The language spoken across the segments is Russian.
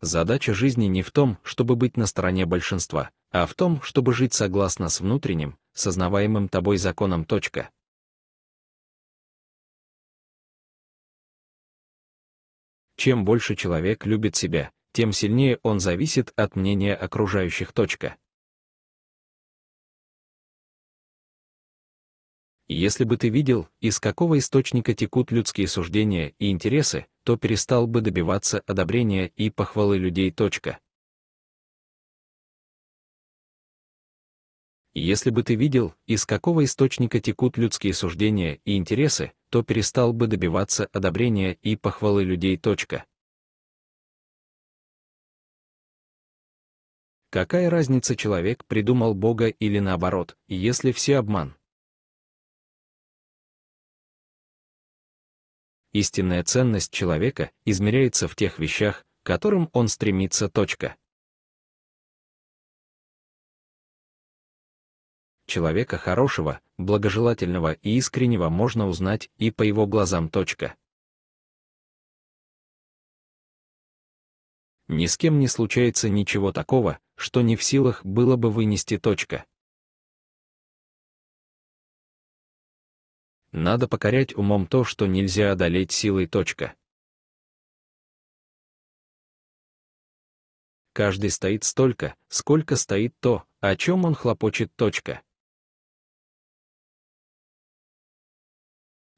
Задача жизни не в том, чтобы быть на стороне большинства, а в том, чтобы жить согласно с внутренним, сознаваемым тобой законом. Точка. Чем больше человек любит себя, тем сильнее он зависит от мнения окружающих. Точка. Если бы ты видел, из какого источника текут людские суждения и интересы, то перестал бы добиваться одобрения и похвалы людей. Точка. Если бы ты видел, из какого источника текут людские суждения и интересы, то перестал бы добиваться одобрения и похвалы людей. Точка. Какая разница, человек придумал Бога или наоборот, если все обман? Истинная ценность человека измеряется в тех вещах, к которым он стремится. Точка. Человека хорошего, благожелательного и искреннего можно узнать и по его глазам. Точка. Ни с кем не случается ничего такого, что не в силах было бы вынести. Точка. Надо покорять умом то, что нельзя одолеть силой. Точка. Каждый стоит столько, сколько стоит то, о чем он хлопочет. Точка.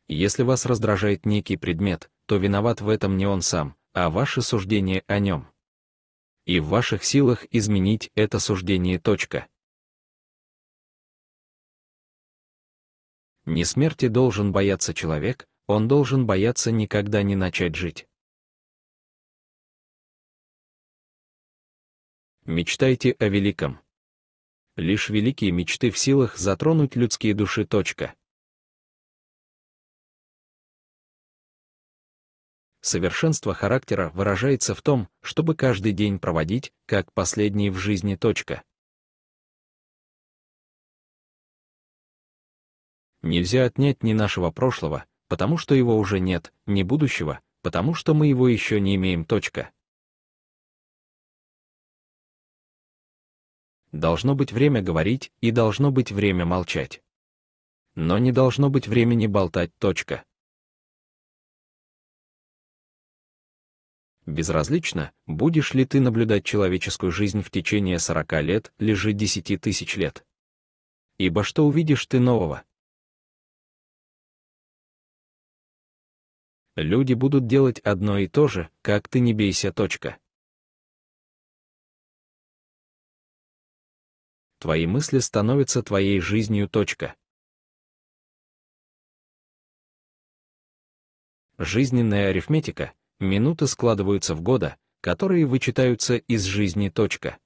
Если вас раздражает некий предмет, то виноват в этом не он сам, а ваше суждение о нем. И в ваших силах изменить это суждение. Точка. Не смерти должен бояться человек, он должен бояться никогда не начать жить. Мечтайте о великом. Лишь великие мечты в силах затронуть людские души. Точка. Совершенство характера выражается в том, чтобы каждый день проводить, как последний в жизни. Точка. Нельзя отнять ни нашего прошлого, потому что его уже нет, ни будущего, потому что мы его еще не имеем. Точка. Должно быть время говорить и должно быть время молчать. Но не должно быть времени болтать. Точка. Безразлично, будешь ли ты наблюдать человеческую жизнь в течение 40 лет, лежи 10 тысяч лет. Ибо что увидишь ты нового, люди будут делать одно и то же, как ты не бейся, точка. Твои мысли становятся твоей жизнью, точка. Жизненная арифметика, минуты складываются в года, которые вычитаются из жизни, точка.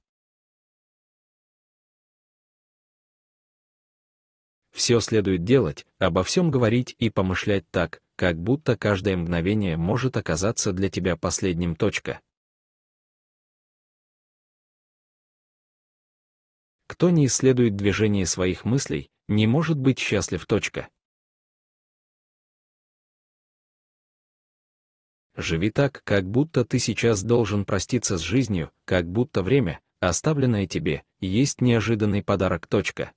Все следует делать, обо всем говорить и помышлять так, как будто каждое мгновение может оказаться для тебя последним точка. Кто не исследует движение своих мыслей, не может быть счастлив точка. Живи так, как будто ты сейчас должен проститься с жизнью, как будто время, оставленное тебе, есть неожиданный подарок точка.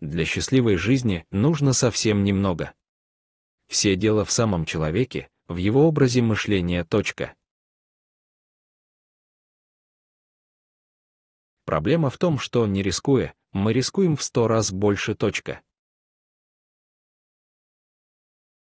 Для счастливой жизни нужно совсем немного. Все дело в самом человеке, в его образе мышления. Точка. Проблема в том, что, не рискуя, мы рискуем в сто раз больше. Точка.